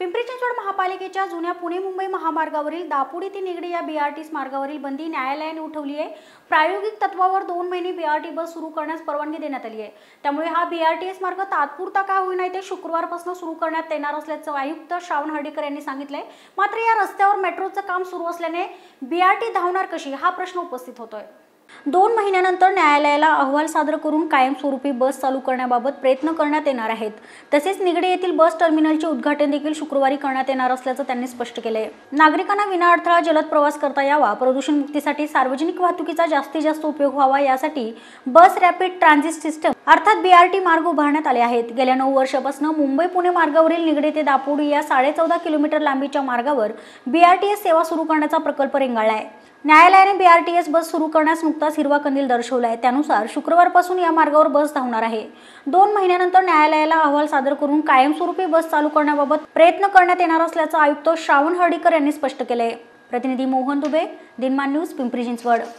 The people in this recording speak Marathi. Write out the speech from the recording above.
पिंपरी चिंचवड महापालिकेच्या जुन्या पुणे मुंबई महामार्गावरील दापोडी ते निगडे या बीआरटीस मार्गावरील बंदी न्यायालयाने उठवली आहे प्रायोगिक तत्वावर दोन महिने बीआरटी बस सुरू करण्यास परवानगी देण्यात आली आहे त्यामुळे हा बीआरटीएस मार्ग तात्पुरता का होईना ते शुक्रवारपासून सुरू करण्यात येणार असल्याचं आयुक्त श्रावण हर्डीकर यांनी सांगितलंय मात्र या रस्त्यावर मेट्रोचं काम सुरू असल्याने बीआरटी धावणार कशी हा प्रश्न उपस्थित होतोय दोन महिन्यानंतर न्यायालयाला अहवाल सादर करून कायमस्वरूपी बस चालू करण्याबाबत प्रयत्न करण्यात येणार आहेत तसेच निगडे येथील बस टर्मिनलचे उद्घाटन देखील शुक्रवारी करण्यात येणार असल्याचं त्यांनी स्पष्ट केलंय नागरिकांना विना जलद प्रवास करता यावा प्रदूषण मुक्तीसाठी सार्वजनिक वाहतुकीचा जास्तीत जास्त उपयोग व्हावा यासाठी बस रॅपिड ट्रान्झिट सिस्टम अर्थात बीआरटी मार्ग उभारण्यात आले आहेत गेल्या नऊ वर्षापासून मुंबई पुणे मार्गावरील निगडे ते दापोडी या साडेचौदा किलोमीटर लांबीच्या मार्गावर बीआरटीएस सेवा सुरू करण्याचा प्रकल्प रेंगाळला आहे न्यायालयाने B R T S bus सुरू करण्यास नुकताच हिरवा कंदील दर्शवला आहे त्यानुसार शुक्रवारपासून या मार्गावर बस धावणार आहे दोन महिन्यानंतर न्यायालयाला अहवाल सादर करून कायमस्वरूपी बस चालू करण्याबाबत प्रयत्न करण्यात येणार असल्याचं आयुक्त श्रावण हर्डीकर यांनी स्पष्ट केले प्रतिनिधी मोहन दुबे दिनमान न्यूज पिंपरी चिंचवड